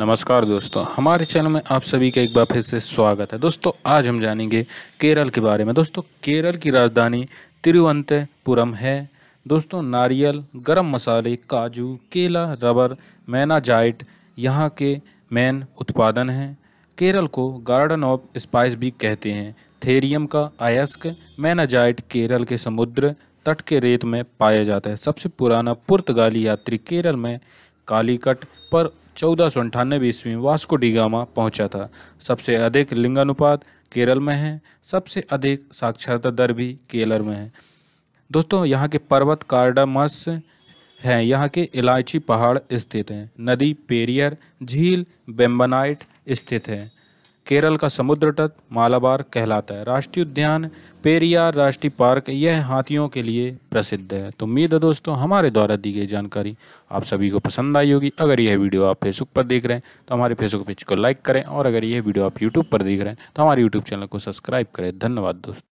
नमस्कार दोस्तों हमारे चैनल में आप सभी का एक बार फिर से स्वागत है दोस्तों आज हम जानेंगे केरल के बारे में दोस्तों केरल की राजधानी तिरुवंतपुरम है दोस्तों नारियल गरम मसाले काजू केला रबर मैनाजाइट यहाँ के मेन उत्पादन हैं केरल को गार्डन ऑफ स्पाइस भी कहते हैं थेरियम का अयस्क मैनाजाइट केरल के समुद्र तट के रेत में पाया जाता है सबसे पुराना पुर्तगाली यात्री केरल में कालीकट पर चौदह सौ अंठानबे ईस्वी वास्को डिगामा पहुंचा था सबसे अधिक लिंगानुपात केरल में है सबसे अधिक साक्षरता दर भी केरल में है दोस्तों यहाँ के पर्वत कार्डामस हैं यहाँ के इलायची पहाड़ स्थित हैं नदी पेरियर झील बेम्बनाइट स्थित है केरल का समुद्र तट मालाबार कहलाता है राष्ट्रीय उद्यान पेरियार राष्ट्रीय पार्क यह हाथियों के लिए प्रसिद्ध है तो उम्मीद है दोस्तों हमारे द्वारा दी गई जानकारी आप सभी को पसंद आई होगी अगर यह वीडियो आप फेसबुक पर देख रहे हैं तो हमारे फेसबुक पेज को लाइक करें और अगर यह वीडियो आप यूट्यूब पर देख रहे हैं तो हमारे यूट्यूब चैनल को सब्सक्राइब करें धन्यवाद दोस्तों